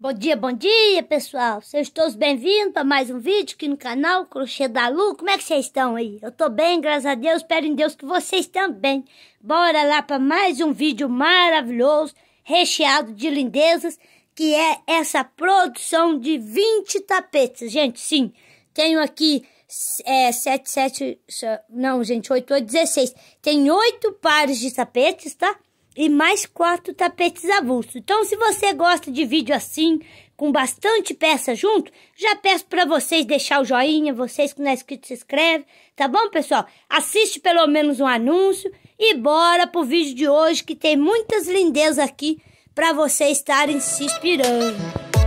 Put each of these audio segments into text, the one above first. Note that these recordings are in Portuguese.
Bom dia, bom dia, pessoal. Sejam todos bem-vindos a mais um vídeo aqui no canal Crochê da Lu. Como é que vocês estão aí? Eu tô bem, graças a Deus. Espero em Deus que vocês também. Bora lá para mais um vídeo maravilhoso, recheado de lindezas, que é essa produção de 20 tapetes. Gente, sim, tenho aqui é, 7, 7, não, gente, 8, 8, 16. Tem 8 pares de tapetes, tá? e mais quatro tapetes avulsos. Então, se você gosta de vídeo assim, com bastante peça junto, já peço para vocês deixar o joinha, vocês que não é inscrito se inscreve, tá bom, pessoal? Assiste pelo menos um anúncio e bora pro vídeo de hoje que tem muitas lindezas aqui para vocês estarem se inspirando.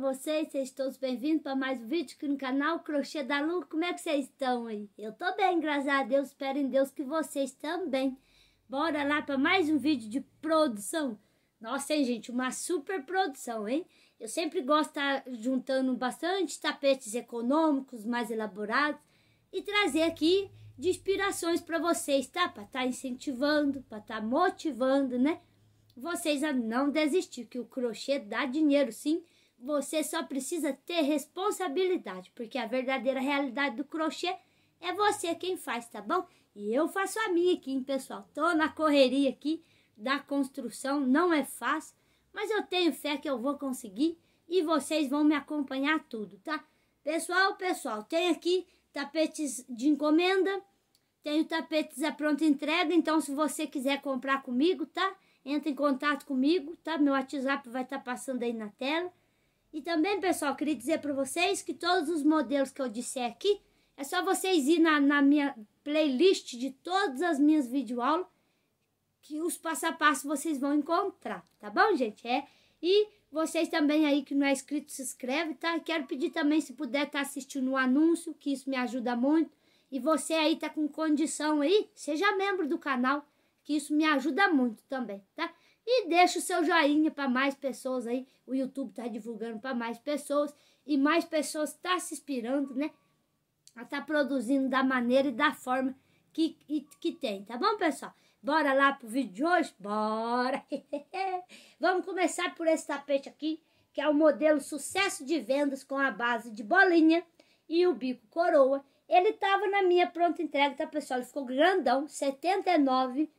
vocês, vocês todos bem-vindos para mais um vídeo aqui no canal Crochê da Lu. Como é que vocês estão aí? Eu tô bem, graças a Deus, espero em Deus que vocês também. Bora lá para mais um vídeo de produção. Nossa, hein, gente, uma super produção, hein? Eu sempre gosto de tá juntando bastante tapetes econômicos, mais elaborados, e trazer aqui de inspirações para vocês, tá? Para estar tá incentivando, para estar tá motivando, né? Vocês a não desistir, que o crochê dá dinheiro, sim. Você só precisa ter responsabilidade, porque a verdadeira realidade do crochê é você quem faz, tá bom? E eu faço a minha aqui, hein, pessoal? Tô na correria aqui da construção, não é fácil, mas eu tenho fé que eu vou conseguir e vocês vão me acompanhar tudo, tá? Pessoal, pessoal, tem aqui tapetes de encomenda, tenho tapetes à é pronta entrega, então se você quiser comprar comigo, tá? Entre em contato comigo, tá? Meu WhatsApp vai estar tá passando aí na tela. E também, pessoal, queria dizer para vocês que todos os modelos que eu disser aqui, é só vocês ir na, na minha playlist de todas as minhas videoaulas, que os passo a passo vocês vão encontrar, tá bom, gente? É. E vocês também aí que não é inscrito, se inscreve, tá? Quero pedir também, se puder, tá assistindo o anúncio, que isso me ajuda muito. E você aí tá com condição aí, seja membro do canal, que isso me ajuda muito também, tá? E deixa o seu joinha para mais pessoas aí. O YouTube tá divulgando para mais pessoas. E mais pessoas tá se inspirando, né? A tá produzindo da maneira e da forma que, que tem, tá bom, pessoal? Bora lá pro vídeo de hoje? Bora! Vamos começar por esse tapete aqui, que é o modelo sucesso de vendas com a base de bolinha e o bico coroa. Ele tava na minha pronta entrega, tá, pessoal? Ele ficou grandão, 79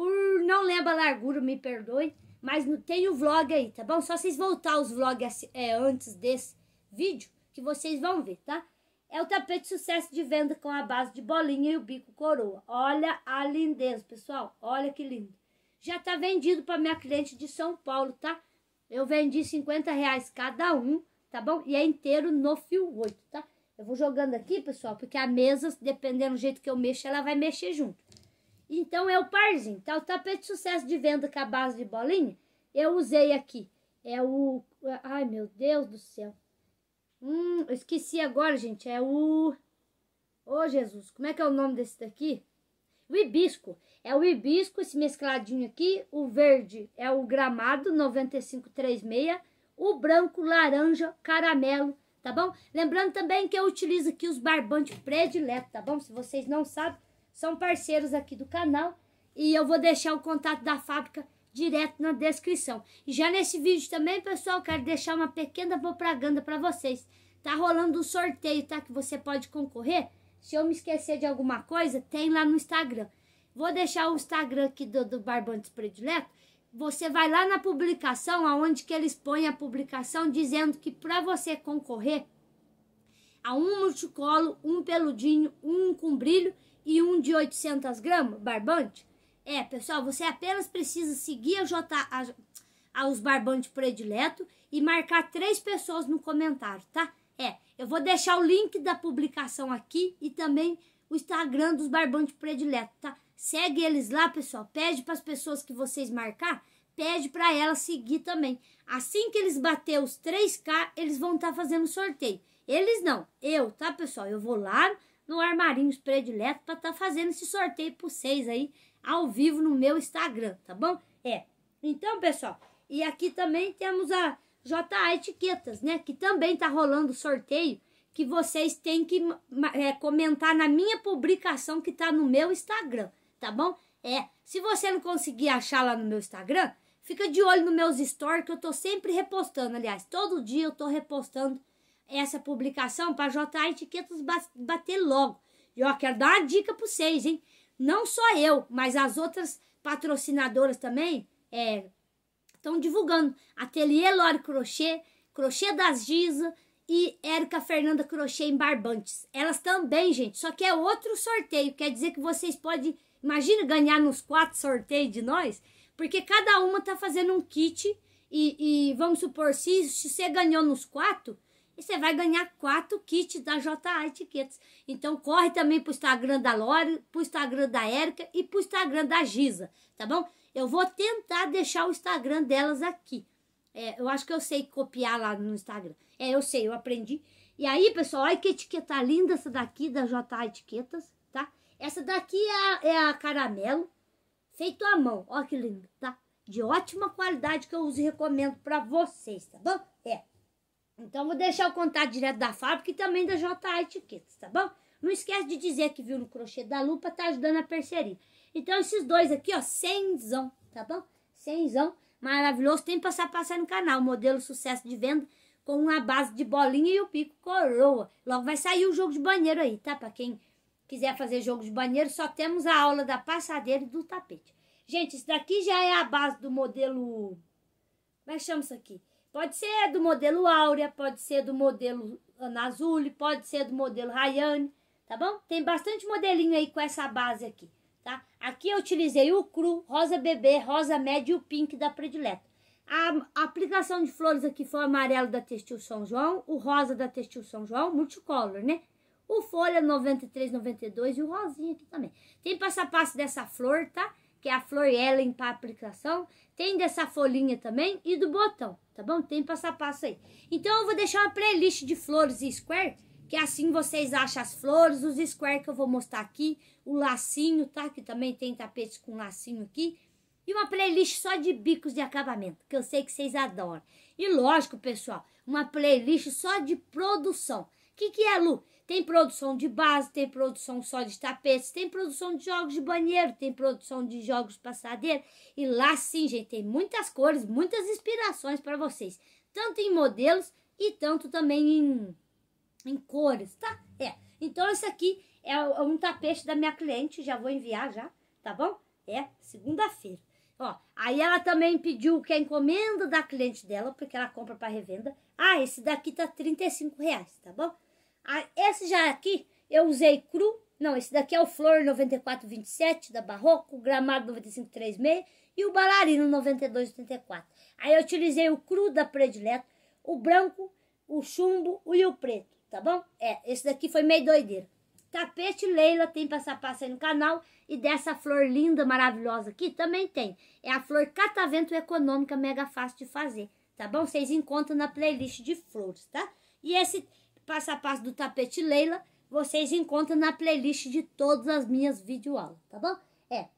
por não lembro a largura, me perdoe. Mas tem o vlog aí, tá bom? Só vocês voltar os vlogs é, antes desse vídeo que vocês vão ver, tá? É o tapete sucesso de venda com a base de bolinha e o bico coroa. Olha a lindeza, pessoal. Olha que lindo. Já tá vendido para minha cliente de São Paulo, tá? Eu vendi 50 reais cada um, tá bom? E é inteiro no fio 8, tá? Eu vou jogando aqui, pessoal, porque a mesa, dependendo do jeito que eu mexo, ela vai mexer junto. Então é o parzinho, tá? O tapete de sucesso de venda com a base de bolinha, eu usei aqui. É o... Ai, meu Deus do céu. Hum, eu esqueci agora, gente. É o... Ô, oh, Jesus, como é que é o nome desse daqui? O hibisco. É o hibisco, esse mescladinho aqui. O verde é o gramado, 9536. O branco, laranja, caramelo, tá bom? Lembrando também que eu utilizo aqui os barbantes prediletos, tá bom? Se vocês não sabem, são parceiros aqui do canal e eu vou deixar o contato da fábrica direto na descrição. E já nesse vídeo também, pessoal, quero deixar uma pequena propaganda para vocês. Tá rolando um sorteio, tá? Que você pode concorrer. Se eu me esquecer de alguma coisa, tem lá no Instagram. Vou deixar o Instagram aqui do, do Barbantes Predileto. Você vai lá na publicação, aonde que eles põem a publicação, dizendo que para você concorrer a um multicolo, um peludinho, um com brilho e um de 800 gramas, barbante? É, pessoal, você apenas precisa seguir a J, a, barbantes predileto e marcar três pessoas no comentário, tá? É, eu vou deixar o link da publicação aqui e também o Instagram dos barbantes predileto, tá? Segue eles lá, pessoal. Pede para as pessoas que vocês marcar, pede para elas seguir também. Assim que eles bater os 3K, eles vão estar tá fazendo sorteio. Eles não, eu, tá, pessoal? Eu vou lá, no Armarinhos Predileto para estar tá fazendo esse sorteio para vocês aí ao vivo no meu Instagram, tá bom? É. Então, pessoal, e aqui também temos a JA Etiquetas, né? Que também tá rolando sorteio que vocês têm que é, comentar na minha publicação que tá no meu Instagram, tá bom? É, se você não conseguir achar lá no meu Instagram, fica de olho nos meus stories que eu tô sempre repostando. Aliás, todo dia eu tô repostando essa publicação para JA Etiquetas bater logo. E ó, quero dar uma dica para vocês, hein? Não só eu, mas as outras patrocinadoras também estão é, divulgando. Ateliê Lore Crochê, Crochê das Giza e Érica Fernanda Crochê em Barbantes. Elas também, gente, só que é outro sorteio. Quer dizer que vocês podem, imagina ganhar nos quatro sorteios de nós, porque cada uma tá fazendo um kit e, e vamos supor, se, se você ganhou nos quatro e você vai ganhar quatro kits da JA Etiquetas. Então corre também para o Instagram da Lore, para o Instagram da Érica e para o Instagram da Giza, tá bom? Eu vou tentar deixar o Instagram delas aqui. É, eu acho que eu sei copiar lá no Instagram. É, eu sei, eu aprendi. E aí, pessoal, olha que etiqueta linda essa daqui da JA Etiquetas, tá? Essa daqui é a, é a caramelo, feito à mão. Olha que lindo, tá? De ótima qualidade que eu uso e recomendo para vocês, tá bom? É. Então, vou deixar o contato direto da fábrica e também da JA Etiquetas, tá bom? Não esquece de dizer que viu no crochê da lupa, tá ajudando a parceria. Então, esses dois aqui, ó, cenzão, tá bom? Cenzão, maravilhoso. Tem que passar passar no canal, modelo sucesso de venda com uma base de bolinha e o pico coroa. Logo vai sair o jogo de banheiro aí, tá? Pra quem quiser fazer jogo de banheiro, só temos a aula da passadeira e do tapete. Gente, isso daqui já é a base do modelo... Como é que chama isso aqui? Pode ser do modelo Áurea, pode ser do modelo Anazuli, pode ser do modelo Rayane, tá bom? Tem bastante modelinho aí com essa base aqui, tá? Aqui eu utilizei o cru, rosa bebê, rosa médio, e o pink da predileta. A aplicação de flores aqui foi o amarelo da Textil São João, o rosa da Textil São João, multicolor, né? O folha 93, 92 e o rosinha aqui também. Tem passo a passo dessa flor, tá? que é a flor Ellen para aplicação. Tem dessa folhinha também e do botão, tá bom? Tem passo a passo aí. Então eu vou deixar uma playlist de flores e square, que é assim vocês acham as flores, os square que eu vou mostrar aqui, o lacinho, tá? Que também tem tapetes com lacinho aqui. E uma playlist só de bicos de acabamento, que eu sei que vocês adoram. E lógico, pessoal, uma playlist só de produção. O que, que é, Lu? Tem produção de base, tem produção só de tapetes, tem produção de jogos de banheiro, tem produção de jogos de passadeiro. E lá sim, gente, tem muitas cores, muitas inspirações para vocês. Tanto em modelos e tanto também em, em cores, tá? É. Então, esse aqui é, é um tapete da minha cliente, já vou enviar já, tá bom? É, segunda-feira. Ó, aí ela também pediu que é a encomenda da cliente dela, porque ela compra para revenda. Ah, esse daqui tá 35 reais, tá bom? Ah, esse já aqui eu usei cru. Não, esse daqui é o Flor 9427 da Barroco, o Gramado 9536 e o Balarino 9284. Aí eu utilizei o cru da Predileto, o branco, o chumbo e o preto, tá bom? É, esse daqui foi meio doideira. Tapete Leila tem passa passa aí no canal e dessa flor linda, maravilhosa aqui também tem. É a flor catavento econômica, mega fácil de fazer, tá bom? Vocês encontram na playlist de flores, tá? E esse passo a passo do tapete Leila, vocês encontram na playlist de todas as minhas videoaulas, tá bom? É.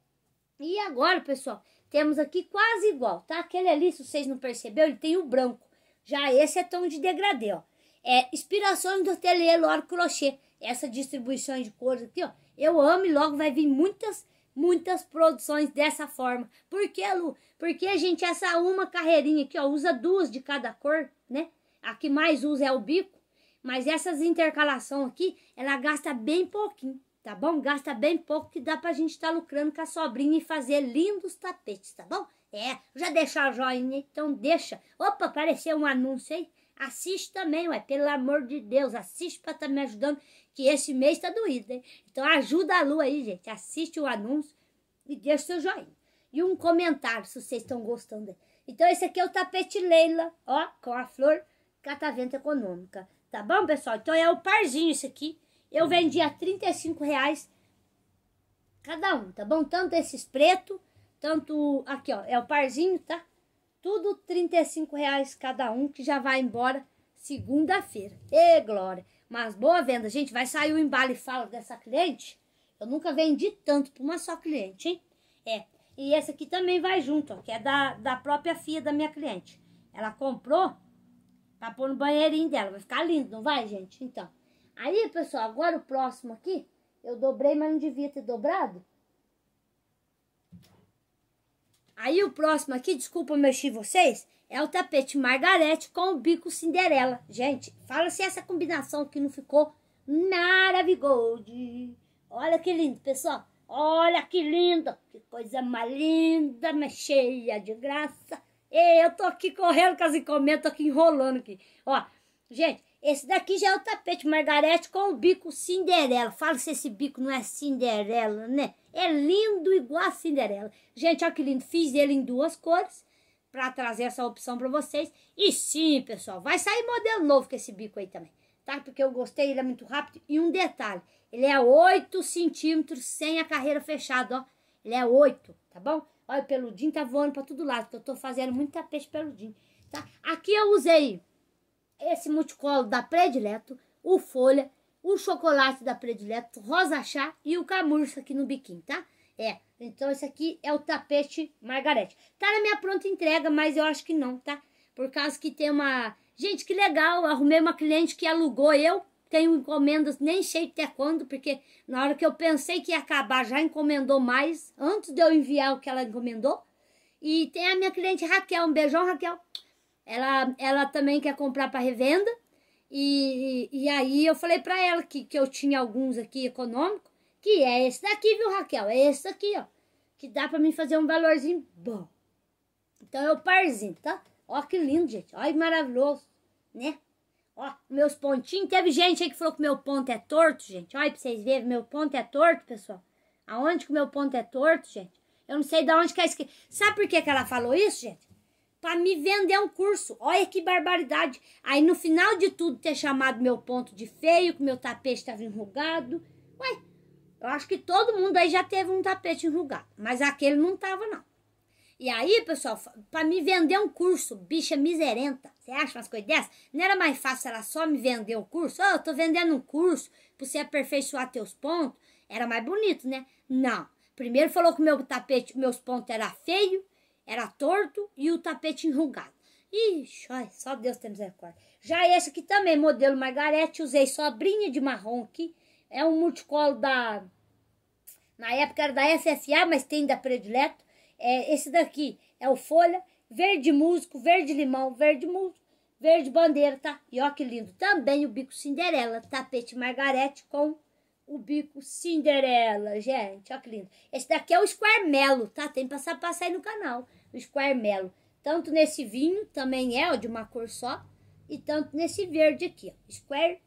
E agora, pessoal, temos aqui quase igual, tá? Aquele ali, se vocês não perceberam, ele tem o branco. Já esse é tom de degradê, ó. É, inspirações do ateliê Loro Crochê. Essa distribuição de cores aqui, ó. Eu amo e logo vai vir muitas, muitas produções dessa forma. Por que, Lu? Porque, gente, essa uma carreirinha aqui, ó, usa duas de cada cor, né? A que mais usa é o bico. Mas essas intercalação aqui, ela gasta bem pouquinho, tá bom? Gasta bem pouco que dá pra gente estar tá lucrando com a sobrinha e fazer lindos tapetes, tá bom? É, já deixa o joinha, então deixa. Opa, apareceu um anúncio aí. Assiste também, ué, pelo amor de Deus, assiste pra estar tá me ajudando, que esse mês tá doído, hein? Então ajuda a Lu aí, gente, assiste o anúncio e deixa o seu joinha. E um comentário, se vocês estão gostando. Então esse aqui é o tapete Leila, ó, com a flor catavento econômica. Tá bom, pessoal? Então é o parzinho isso aqui. Eu vendi a 35 reais cada um, tá bom? Tanto esses preto, tanto aqui, ó, é o parzinho, tá? Tudo 35 reais cada um, que já vai embora segunda-feira. Ê, Glória! Mas boa venda, gente. Vai sair o embalo e fala dessa cliente. Eu nunca vendi tanto para uma só cliente, hein? É. E essa aqui também vai junto, ó, que é da, da própria filha da minha cliente. Ela comprou Pra pôr no banheirinho dela. Vai ficar lindo, não vai, gente? Então. Aí, pessoal, agora o próximo aqui. Eu dobrei, mas não devia ter dobrado. Aí o próximo aqui, desculpa mexer vocês, é o tapete margarete com o bico cinderela. Gente, fala se assim, essa combinação aqui não ficou maravilhosa. Olha que lindo, pessoal. Olha que lindo. Que coisa mais linda, mais cheia de graça. E eu tô aqui correndo com as encomendas, tô aqui enrolando aqui. Ó, gente, esse daqui já é o tapete margarete com o bico cinderela. Fala se esse bico não é cinderela, né? É lindo igual a cinderela. Gente, olha que lindo. Fiz ele em duas cores para trazer essa opção para vocês. E sim, pessoal, vai sair modelo novo com esse bico aí também, tá? Porque eu gostei, ele é muito rápido. E um detalhe, ele é 8 centímetros sem a carreira fechada, ó. Ele é 8, tá bom? Olha, peludinho tá voando pra todo lado, porque eu tô fazendo muito tapete peludinho, tá? Aqui eu usei esse multicolo da Predileto, o Folha, o chocolate da Predileto, rosa chá e o camurça aqui no biquinho, tá? É, então esse aqui é o tapete Margarete. Tá na minha pronta entrega, mas eu acho que não, tá? Por causa que tem uma... Gente, que legal, arrumei uma cliente que alugou eu tenho encomendas, nem sei até quando, porque na hora que eu pensei que ia acabar, já encomendou mais, antes de eu enviar o que ela encomendou. E tem a minha cliente Raquel, um beijão, Raquel. Ela, ela também quer comprar para revenda. E, e, aí eu falei para ela que, que eu tinha alguns aqui econômico, que é esse daqui, viu, Raquel? É esse daqui, ó. Que dá para mim fazer um valorzinho bom. Então é o parzinho, tá? Ó que lindo, gente. Olha que maravilhoso, né? Ó, meus pontinhos. Teve gente aí que falou que meu ponto é torto, gente. Olha pra vocês verem, meu ponto é torto, pessoal. Aonde que meu ponto é torto, gente? Eu não sei de onde que é isso. Sabe por que, que ela falou isso, gente? Pra me vender um curso. Olha que barbaridade. Aí no final de tudo ter chamado meu ponto de feio, que meu tapete estava enrugado. Ué, eu acho que todo mundo aí já teve um tapete enrugado. Mas aquele não tava, não. E aí, pessoal, para me vender um curso, bicha miserenta, você acha umas coisas dessas? Não era mais fácil ela só me vender um curso? Oh, eu tô vendendo um curso pra você aperfeiçoar teus pontos. Era mais bonito, né? Não. Primeiro falou que meu tapete, meus pontos era feio, era torto e o tapete enrugado. Ixi, só Deus tem misericórdia. Já esse aqui também, modelo Margarete, usei sobrinha de marrom aqui. É um multicolo da... Na época era da FFA, mas tem da Predileto. É, esse daqui é o folha, verde músico verde limão, verde músico, verde bandeira, tá? E ó que lindo. Também o bico cinderela, tapete margarete com o bico cinderela, gente. Ó que lindo. Esse daqui é o esquarmelo, tá? Tem passar passar aí no canal, o esquarmelo. Tanto nesse vinho, também é ó, de uma cor só, e tanto nesse verde aqui, ó, square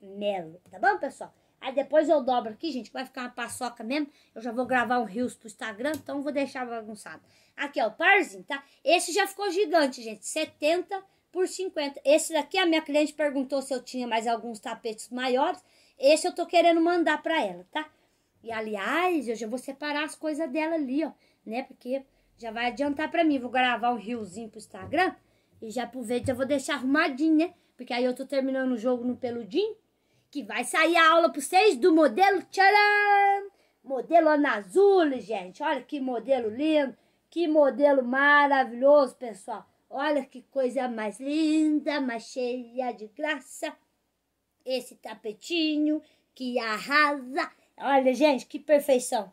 tá bom, pessoal? Aí depois eu dobro aqui, gente, vai ficar uma paçoca mesmo. Eu já vou gravar um rios pro Instagram, então vou deixar bagunçado. Aqui, ó, o parzinho, tá? Esse já ficou gigante, gente, 70 por 50. Esse daqui, a minha cliente perguntou se eu tinha mais alguns tapetes maiores. Esse eu tô querendo mandar pra ela, tá? E, aliás, eu já vou separar as coisas dela ali, ó, né? Porque já vai adiantar pra mim. Vou gravar um riozinho pro Instagram e já aproveito, eu vou deixar arrumadinho, né? Porque aí eu tô terminando o jogo no peludinho que vai sair a aula para vocês do modelo tcharam, modelo azul, gente. Olha que modelo lindo, que modelo maravilhoso, pessoal. Olha que coisa mais linda, mais cheia de graça. Esse tapetinho que arrasa. Olha, gente, que perfeição.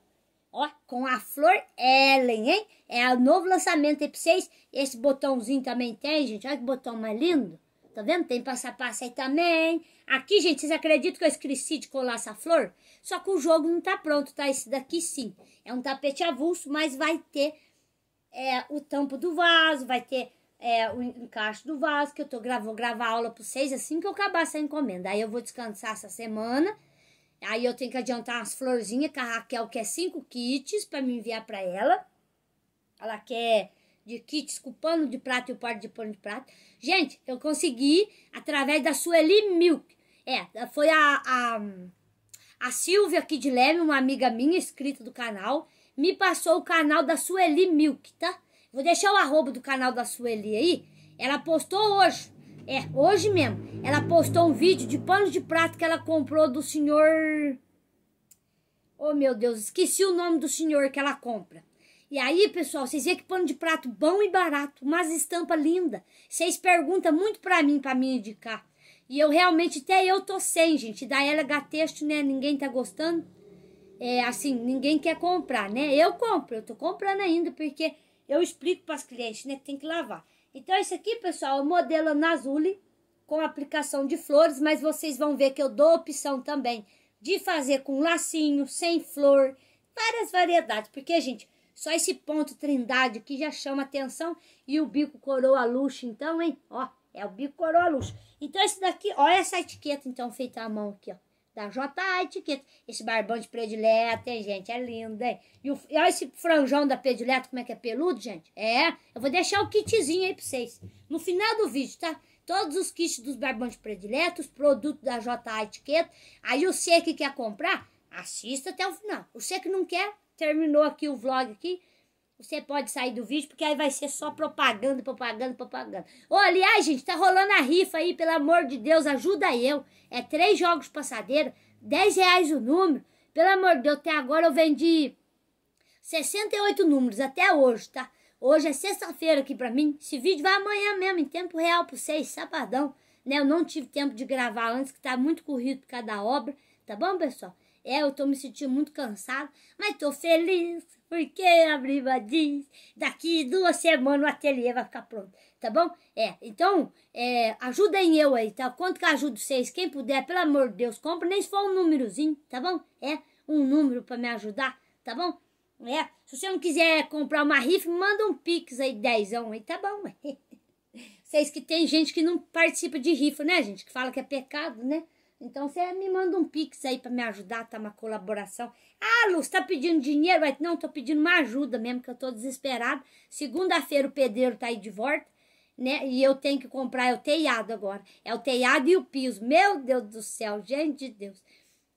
Ó, com a flor Ellen, hein? É o novo lançamento aí pra vocês. Esse botãozinho também tem, gente. Olha que botão mais lindo. Tá vendo? Tem passo a passo aí também. Aqui, gente, vocês acreditam que eu esqueci de colar essa flor? Só que o jogo não tá pronto, tá? Esse daqui sim. É um tapete avulso, mas vai ter é, o tampo do vaso, vai ter é, o encaixe do vaso, que eu tô, vou gravar aula pra vocês assim que eu acabar essa encomenda. Aí eu vou descansar essa semana. Aí eu tenho que adiantar umas florzinhas que a Raquel quer cinco kits para me enviar para ela. Ela quer de kits com pano de prato e o par de pano de prato. Gente, eu consegui através da Sueli Milk. É, foi a, a, a Silvia aqui de Leme, uma amiga minha, inscrita do canal, me passou o canal da Sueli Milk, tá? Vou deixar o arroba do canal da Sueli aí. Ela postou hoje, é, hoje mesmo. Ela postou um vídeo de pano de prato que ela comprou do senhor... Oh, meu Deus, esqueci o nome do senhor que ela compra. E aí, pessoal, vocês veem que pano de prato bom e barato, umas estampa linda. Vocês perguntam muito pra mim, pra me indicar. E eu realmente, até eu tô sem, gente. Da LH Texto, né? Ninguém tá gostando. É, assim, ninguém quer comprar, né? Eu compro, eu tô comprando ainda, porque eu explico para as clientes, né? Que tem que lavar. Então, esse aqui, pessoal, é o modelo Nazuli, com aplicação de flores, mas vocês vão ver que eu dou opção também de fazer com lacinho, sem flor, várias variedades. Porque, gente, só esse ponto trindade que já chama atenção e o bico coroa luxo, então, hein? Ó. É o bicorolus. Então esse daqui, olha essa etiqueta então feita à mão aqui, ó. Da JA etiqueta. Esse barbão de hein, gente? É lindo, hein? E, o, e olha esse franjão da predileta, como é que é peludo, gente? É, eu vou deixar o kitzinho aí pra vocês. No final do vídeo, tá? Todos os kits dos barbões prediletos, produto da JA etiqueta. Aí você que quer comprar, assista até o final. Você que não quer, terminou aqui o vlog aqui. Você pode sair do vídeo, porque aí vai ser só propaganda, propaganda, propaganda. Ô, aliás, gente, tá rolando a rifa aí, pelo amor de Deus, ajuda eu. É três jogos passadeira, 10 reais o número. Pelo amor de Deus, até agora eu vendi 68 números, até hoje, tá? Hoje é sexta-feira aqui pra mim. Esse vídeo vai amanhã mesmo, em tempo real pra vocês, sabadão. Né? Eu não tive tempo de gravar antes, que tá muito corrido por causa da obra. Tá bom, pessoal? É, eu tô me sentindo muito cansado, mas tô feliz, porque a Briba diz, daqui duas semanas o ateliê vai ficar pronto, tá bom? É, então, é, ajudem eu aí, tá? Quanto que eu ajudo vocês? Quem puder, pelo amor de Deus, compra nem se for um númerozinho, tá bom? É, um número para me ajudar, tá bom? É, se você não quiser comprar uma rifa, manda um pix aí, dezão aí, tá bom? Vocês que tem gente que não participa de rifa, né, gente? Que fala que é pecado, né? Então você me manda um pix aí para me ajudar, tá uma colaboração. Ah, Lu, tá pedindo dinheiro? Mas não, tô pedindo uma ajuda mesmo, que eu tô desesperado. Segunda-feira o pedreiro tá aí de volta, né? E eu tenho que comprar é o teiado agora. É o teiado e o piso. Meu Deus do céu, gente de Deus.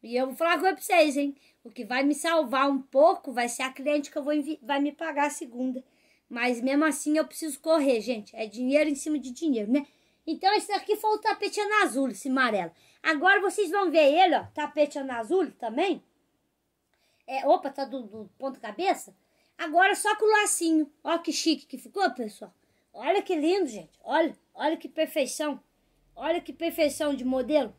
E eu vou falar uma coisa pra vocês, hein? O que vai me salvar um pouco vai ser a cliente que eu vou vai me pagar a segunda. Mas mesmo assim eu preciso correr, gente. É dinheiro em cima de dinheiro, né? Então esse aqui foi o tapete azul, esse amarelo. Agora vocês vão ver ele, ó, tapete azul também. É, opa, tá do, do ponto cabeça. Agora só com o lacinho. Ó que chique que ficou, pessoal. Olha que lindo, gente. Olha, olha que perfeição. Olha que perfeição de modelo.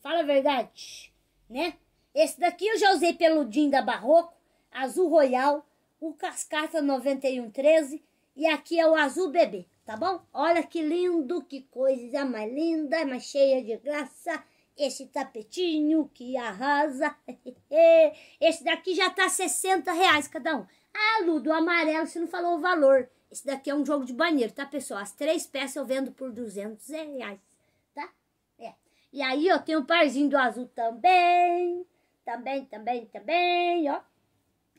Fala a verdade, né? Esse daqui eu já usei pelo da Barroco, azul royal, o cascata 9113 e aqui é o azul bebê, tá bom? Olha que lindo, que coisa mais linda, mais cheia de graça. Esse tapetinho que arrasa. Esse daqui já tá 60 reais cada um. Ah, Lu, do amarelo você não falou o valor. Esse daqui é um jogo de banheiro, tá, pessoal? As três peças eu vendo por 200 reais, tá? É. E aí, ó, tem um parzinho do azul também. Também, também, também, ó.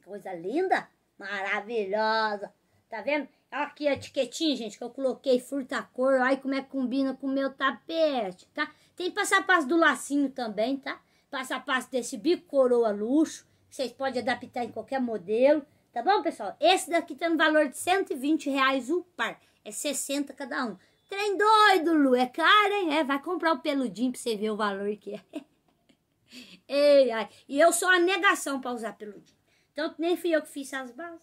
Coisa linda, maravilhosa. Tá vendo? Aqui a etiquetinha, gente, que eu coloquei fruta cor. Olha como é que combina com o meu tapete, tá? Tem passo do lacinho também, tá? passo desse bico coroa luxo. vocês podem adaptar em qualquer modelo. Tá bom, pessoal? Esse daqui tá no valor de 120 reais o par. É 60 cada um. Trem doido, Lu. É caro, hein? É, vai comprar o peludinho pra você ver o valor que é. Ei, ai. E eu sou a negação pra usar peludinho. Então, nem fui eu que fiz essas bases.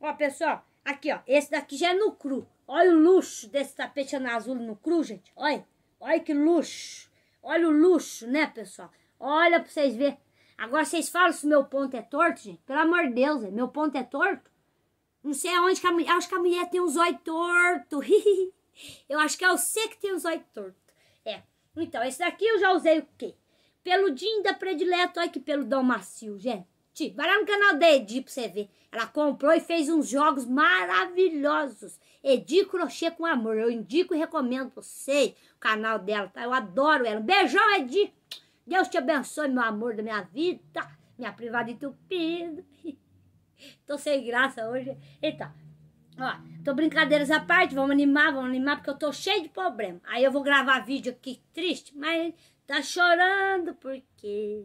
Ó, pessoal, Aqui, ó. Esse daqui já é no cru. Olha o luxo desse tapete azul no cru, gente. Olha. Olha que luxo. Olha o luxo, né, pessoal? Olha pra vocês verem. Agora vocês falam se meu ponto é torto, gente. Pelo amor de Deus, é. meu ponto é torto. Não sei aonde que a mulher... Acho que a mulher tem um zóio torto. eu acho que é você que tem um zóio torto. É. Então, esse daqui eu já usei o quê? Peludinho da predileto. Olha que peludão macio, gente. Ti, vai lá no canal da Edi pra você ver. Ela comprou e fez uns jogos maravilhosos. Edi Crochê com Amor. Eu indico e recomendo pra vocês o canal dela, tá? Eu adoro ela. Um beijão, Edi. Deus te abençoe, meu amor da minha vida. Minha privada entupida. tô sem graça hoje. Então, ó, tô brincadeiras à parte. Vamos animar, vamos animar, porque eu tô cheio de problema. Aí eu vou gravar vídeo aqui triste, mas tá chorando porque...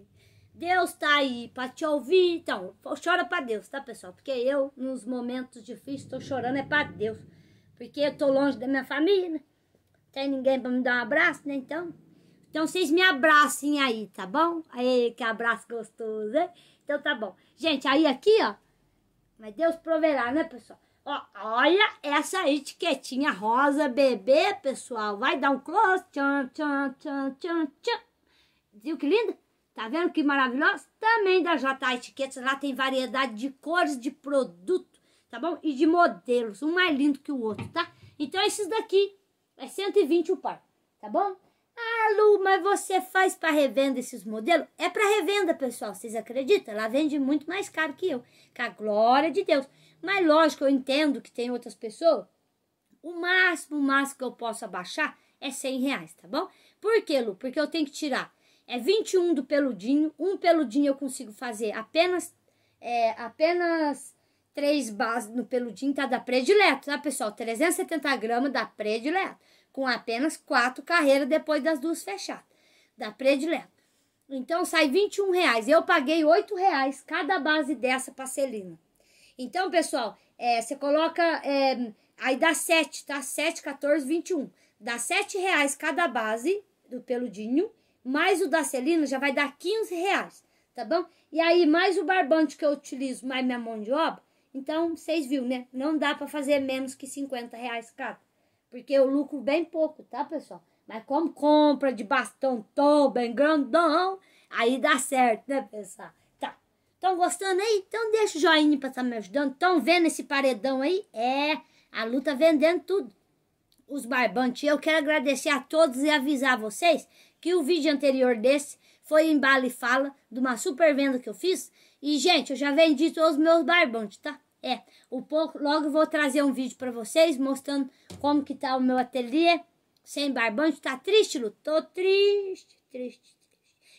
Deus tá aí pra te ouvir, então chora para Deus, tá pessoal? Porque eu, nos momentos difíceis, tô chorando é para Deus. Porque eu tô longe da minha família, né? tem ninguém para me dar um abraço, né? Então, então vocês me abracem aí, tá bom? Aí, que abraço gostoso, hein? Então tá bom. Gente, aí aqui, ó, mas Deus proverá, né, pessoal? Ó, olha essa etiquetinha rosa bebê, pessoal. Vai dar um close. Tchan, tchan, tchan, tchan, tchan. Viu que linda? Tá vendo que maravilhosa? Também da JA Etiquetas, lá tem variedade de cores de produto, tá bom? E de modelos, um mais lindo que o outro, tá? Então esses daqui é 120 o par, tá bom? Ah, Lu, mas você faz para revenda esses modelos? É para revenda, pessoal, vocês acreditam? Ela vende muito mais caro que eu, com a glória de Deus. Mas lógico, eu entendo que tem outras pessoas. O máximo, o máximo que eu posso abaixar é 100 reais, tá bom? Por quê, Lu? Porque eu tenho que tirar é 21 do peludinho. Um peludinho eu consigo fazer apenas, é, apenas três bases no peludinho, tá? Da predileto, tá, pessoal? 370 gramas da predileto. Com apenas quatro carreiras depois das duas fechadas. Da predileto. Então sai 21 reais. Eu paguei 8 reais cada base dessa parcelina. Então, pessoal, é, você coloca. É, aí dá 7, tá? 7, 14, 21. Dá 7 reais cada base do peludinho mais o da Celina já vai dar 15 reais, tá bom? E aí, mais o barbante que eu utilizo, mais minha mão de obra, então, vocês viram, né? Não dá para fazer menos que 50 reais cada. Porque eu lucro bem pouco, tá, pessoal? Mas como compra de bastão tão bem grandão, aí dá certo, né, pessoal? Tá. Tão gostando aí? Então deixa o joinha pra estar tá me ajudando. Tão vendo esse paredão aí? É, a Lu tá vendendo tudo. Os barbantes. Eu quero agradecer a todos e avisar vocês que o vídeo anterior desse foi em bala e fala de uma super venda que eu fiz. E, gente, eu já vendi todos os meus barbantes, tá? É, o pouco, logo eu vou trazer um vídeo para vocês mostrando como que tá o meu ateliê sem barbante. Tá triste, Lu? Tô triste, triste, triste.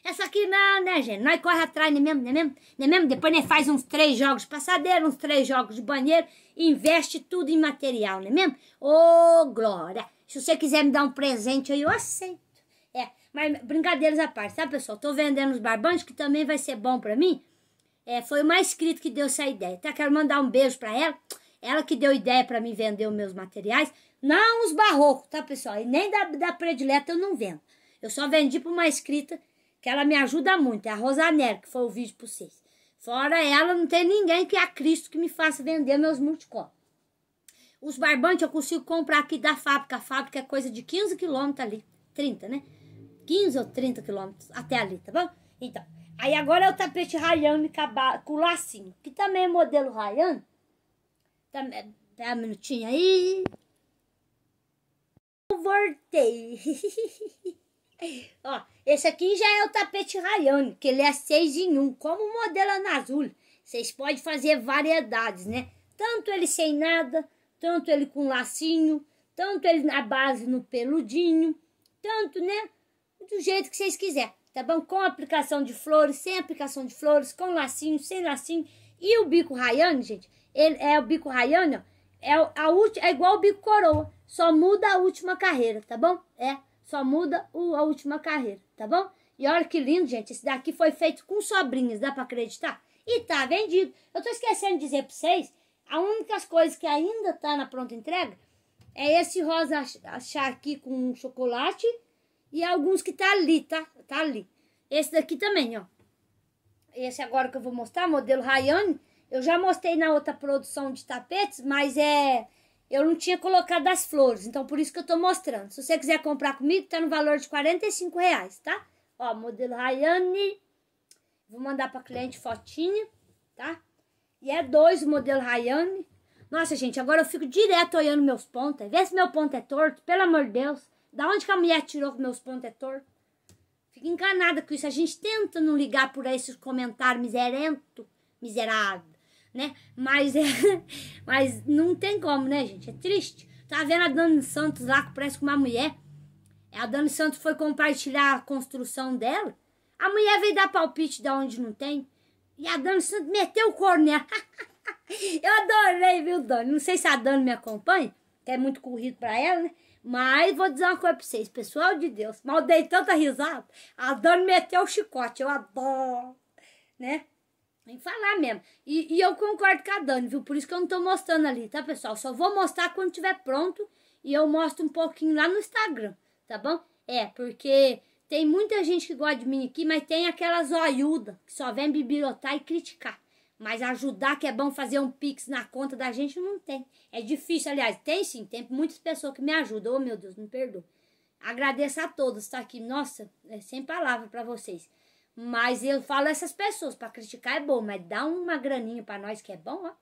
Essa aqui não, né, gente? Nós corre atrás, não é mesmo? Não é mesmo? Não né mesmo? Depois né, faz uns três jogos de passadeira, uns três jogos de banheiro, investe tudo em material, não é mesmo? Ô, oh, Glória! Se você quiser me dar um presente aí, eu aceito. Mas brincadeiras à parte, tá pessoal? Tô vendendo os barbantes, que também vai ser bom pra mim. É, foi uma inscrita que deu essa ideia. Tá, quero mandar um beijo pra ela. Ela que deu ideia para mim vender os meus materiais. Não os barrocos, tá, pessoal? E nem da, da predileta eu não vendo. Eu só vendi pra uma inscrita que ela me ajuda muito. É a Rosanelli, que foi o vídeo pra vocês. Fora ela, não tem ninguém que é a Cristo que me faça vender meus multicolos. Os barbantes eu consigo comprar aqui da fábrica. A fábrica é coisa de 15 quilômetros ali. 30, né? 15 ou 30 quilômetros até ali, tá bom? Então, aí agora é o tapete rayane com lacinho, que também é modelo rayane. Tá, dá um minutinho aí. Voltei. Ó, esse aqui já é o tapete rayane, que ele é 6 em 1, como o modelo Anazul. É azul. Vocês podem fazer variedades, né? Tanto ele sem nada, tanto ele com lacinho, tanto ele na base no peludinho, tanto, né? do jeito que vocês quiserem, tá bom? Com aplicação de flores, sem aplicação de flores, com lacinho, sem lacinho. E o bico raiano, gente, ele é o bico raiano, é, a última, é igual o bico coroa, só muda a última carreira, tá bom? É, só muda o, a última carreira, tá bom? E olha que lindo, gente, esse daqui foi feito com sobrinhas, dá pra acreditar? E tá vendido. Eu tô esquecendo de dizer pra vocês, a única coisa que ainda tá na pronta entrega é esse rosa achar aqui com chocolate e alguns que tá ali, tá? Tá ali. Esse daqui também, ó. Esse agora que eu vou mostrar, modelo Rayane. Eu já mostrei na outra produção de tapetes, mas é... Eu não tinha colocado as flores, então por isso que eu tô mostrando. Se você quiser comprar comigo, tá no valor de 45 reais, tá? Ó, modelo Rayane. Vou mandar pra cliente fotinha, tá? E é dois o modelo Rayane. Nossa, gente, agora eu fico direto olhando meus pontos. Vê se meu ponto é torto, pelo amor de Deus. Da onde que a mulher tirou meus protetor? É Fico enganada com isso. A gente tenta não ligar por esses comentários miserento, miserável, né? Mas, é, mas não tem como, né, gente? É triste. Tá vendo a Dani Santos lá, que parece com uma mulher. A Dani Santos foi compartilhar a construção dela. A mulher veio dar palpite da onde não tem. E a Dani Santos meteu o corno nela. Eu adorei, viu, Dani? Não sei se a Dani me acompanha, que é muito corrido pra ela, né? Mas vou dizer uma coisa pra vocês, pessoal de Deus. Mal dei tanta risada. A Dani meteu o chicote. Eu adoro. Né? Vem falar mesmo. E, e, eu concordo com a Dani, viu? Por isso que eu não tô mostrando ali, tá, pessoal? Só vou mostrar quando tiver pronto. E eu mostro um pouquinho lá no Instagram, tá bom? É, porque tem muita gente que gosta de mim aqui, mas tem aquelas zoiuda que só vem bibirotar e criticar. Mas ajudar que é bom fazer um pix na conta da gente não tem. É difícil, aliás, tem sim, tem muitas pessoas que me ajudam. Oh, meu Deus, me perdoa. Agradeço a todos, tá aqui. Nossa, é sem palavra para vocês. Mas eu falo essas pessoas, para criticar é bom, mas dá uma graninha para nós que é bom, ó.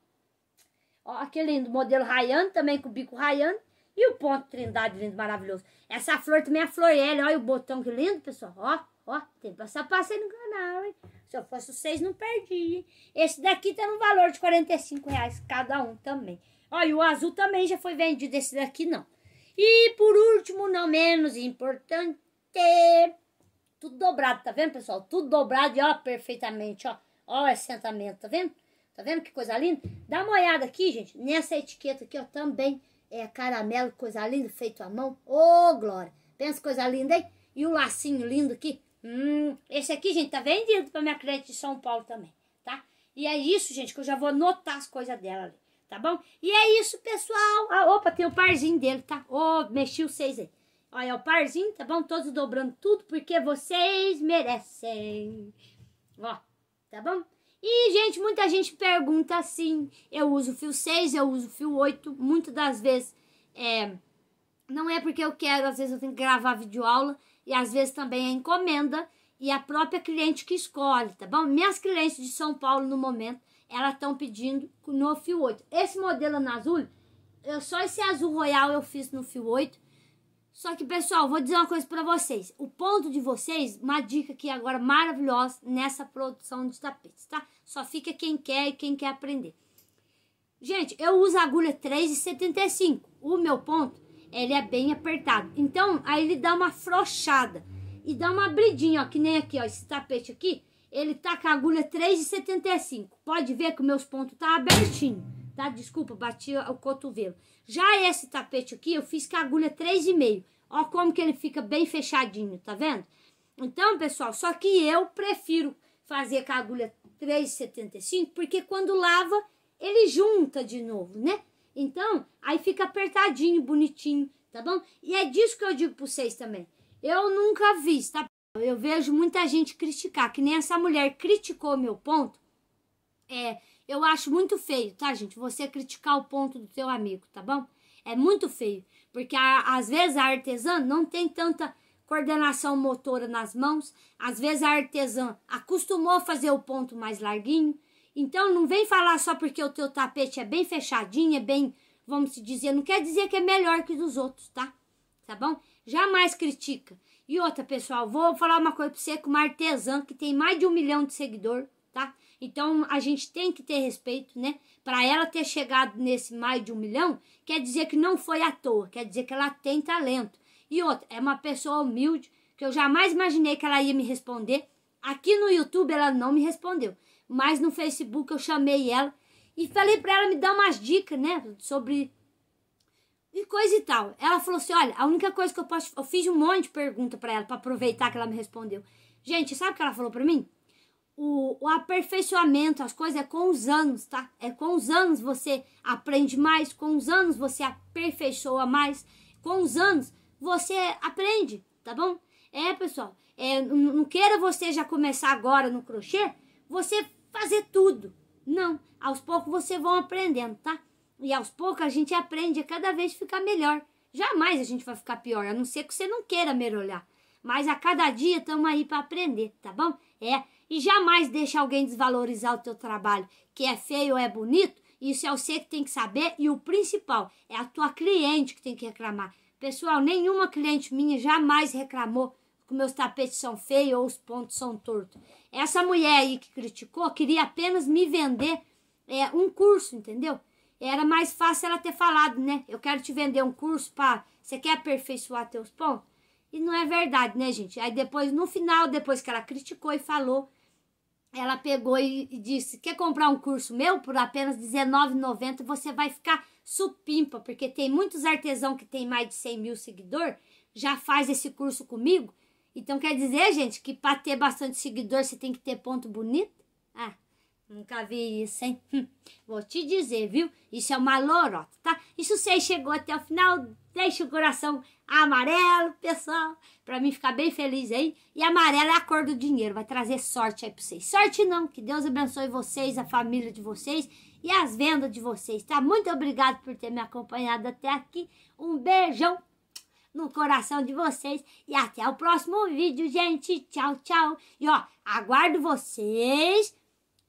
Ó, que lindo modelo rayan também com o bico rayan E o ponto Trindade lindo, maravilhoso. Essa flor também é a Florelli, olha o botão que lindo, pessoal. Ó, ó, tem que passar passe no canal, hein. Se eu fosse vocês, não perdi. Esse daqui tá no valor de 45 reais cada um também. Olha, o azul também já foi vendido, esse daqui não. E por último, não menos importante, tudo dobrado, tá vendo, pessoal? Tudo dobrado e ó, perfeitamente, ó. Ó o assentamento, tá vendo? Tá vendo que coisa linda? Dá uma olhada aqui, gente, nessa etiqueta aqui, ó, também é caramelo, coisa linda, feito à mão. Ô, oh, Glória! Pensa coisa linda, hein? E o lacinho lindo aqui, Hum, esse aqui, gente, tá vendido pra minha cliente de São Paulo também, tá? E é isso, gente, que eu já vou anotar as coisas dela ali, tá bom? E é isso, pessoal. Ah, opa, tem o parzinho dele, tá? Ô, oh, mexi os seis aí. Olha, o parzinho, tá bom? Todos dobrando tudo, porque vocês merecem. Ó, tá bom? E, gente, muita gente pergunta assim, eu uso fio 6, eu uso fio 8, muitas das vezes, é... Não é porque eu quero, às vezes eu tenho que gravar vídeo aula e às vezes também a é encomenda e a própria cliente que escolhe, tá bom? Minhas clientes de São Paulo no momento, elas estão pedindo no fio 8. Esse modelo no azul, eu, só esse azul royal eu fiz no fio 8. Só que, pessoal, vou dizer uma coisa para vocês. O ponto de vocês, uma dica aqui agora maravilhosa nessa produção de tapetes, tá? Só fica quem quer e quem quer aprender. Gente, eu uso agulha 3,75. O meu ponto ele é bem apertado. Então, aí ele dá uma frouxada e dá uma abridinha, ó, que nem aqui, ó, esse tapete aqui, ele tá com a agulha 3,75. Pode ver que meus pontos tá abertinho, tá? Desculpa, bati o cotovelo. Já esse tapete aqui, eu fiz com a agulha 3,5. Ó como que ele fica bem fechadinho, tá vendo? Então, pessoal, só que eu prefiro fazer com a agulha 3,75, porque quando lava, ele junta de novo, né? Então, aí fica apertadinho, bonitinho, tá bom? E é disso que eu digo pra vocês também. Eu nunca vi, tá? Eu vejo muita gente criticar, que nem essa mulher criticou meu ponto. É, eu acho muito feio, tá, gente? Você criticar o ponto do teu amigo, tá bom? É muito feio, porque a, às vezes a artesã não tem tanta coordenação motora nas mãos, às vezes a artesã acostumou a fazer o ponto mais larguinho, então não vem falar só porque o teu tapete é bem fechadinho, é bem, vamos dizer, não quer dizer que é melhor que dos outros, tá? Tá bom? Jamais critica. E outra, pessoal, vou falar uma coisa pra você com uma artesã que tem mais de um milhão de seguidor, tá? Então a gente tem que ter respeito, né? Para ela ter chegado nesse mais de um milhão, quer dizer que não foi à toa, quer dizer que ela tem talento. E outra, é uma pessoa humilde, que eu jamais imaginei que ela ia me responder. Aqui no YouTube ela não me respondeu mas no Facebook eu chamei ela e falei para ela me dar umas dicas, né, sobre e coisa e tal. Ela falou assim: "Olha, a única coisa que eu posso, eu fiz um monte de pergunta para ela para aproveitar que ela me respondeu. Gente, sabe o que ela falou para mim? O, o, aperfeiçoamento, as coisas é com os anos, tá? É com os anos você aprende mais, com os anos você aperfeiçoa mais, com os anos você aprende, tá bom? É, pessoal, é, não, não queira você já começar agora no crochê, você fazer tudo. Não, aos poucos você vão aprendendo, tá? E aos poucos a gente aprende a cada vez ficar melhor. Jamais a gente vai ficar pior, a não ser que você não queira melhorar. Mas a cada dia estamos aí para aprender, tá bom? É, e jamais deixe alguém desvalorizar o teu trabalho, que é feio ou é bonito, isso é você que tem que saber e o principal é a tua cliente que tem que reclamar. Pessoal, nenhuma cliente minha jamais reclamou que meus tapetes são feios ou os pontos são tortos. Essa mulher aí que criticou queria apenas me vender é, um curso, entendeu? Era mais fácil ela ter falado, né? Eu quero te vender um curso para você quer aperfeiçoar teus pontos. E não é verdade, né, gente? Aí depois, no final, depois que ela criticou e falou, ela pegou e, e disse: Quer comprar um curso meu por apenas R$19,90? Você vai ficar supimpa, porque tem muitos artesãos que tem mais de 100 mil seguidores, já faz esse curso comigo então quer dizer, gente, que para ter bastante seguidor você tem que ter ponto bonito? Ah, nunca vi isso, hein? Hum, vou te dizer, viu? Isso é uma lorota, tá? Isso você chegou até o final, deixa o coração amarelo, pessoal, para mim ficar bem feliz aí. E amarelo é a cor do dinheiro, vai trazer sorte aí para vocês. Sorte não, que Deus abençoe vocês, a família de vocês e as vendas de vocês, tá? Muito obrigado por ter me acompanhado até aqui. Um beijão no coração de vocês. E até o próximo vídeo, gente. Tchau, tchau. E ó, aguardo vocês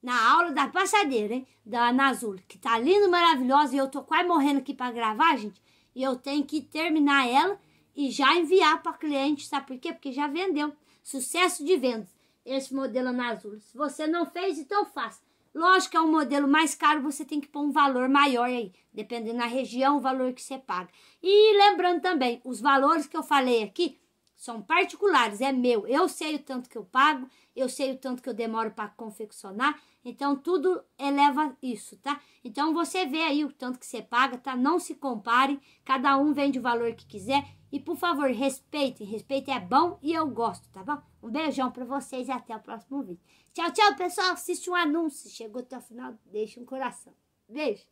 na aula da passadeira, hein? Da Ana Azul, que tá lindo maravilhosa. E eu tô quase morrendo aqui pra gravar, gente. E eu tenho que terminar ela e já enviar pra cliente, sabe por quê? Porque já vendeu. Sucesso de vendas. Esse modelo Ana Azul. Se você não fez, então faça. Lógico que é um modelo mais caro, você tem que pôr um valor maior aí, dependendo da região, o valor que você paga. E lembrando também, os valores que eu falei aqui são particulares, é meu. Eu sei o tanto que eu pago, eu sei o tanto que eu demoro para confeccionar, então tudo eleva isso, tá? Então você vê aí o tanto que você paga, tá? Não se compare, cada um vende o valor que quiser e por favor, respeitem, respeito é bom e eu gosto, tá bom? Um beijão para vocês e até o próximo vídeo. Tchau, tchau, pessoal. Assiste um anúncio. Chegou até o final, deixa um coração. Beijo.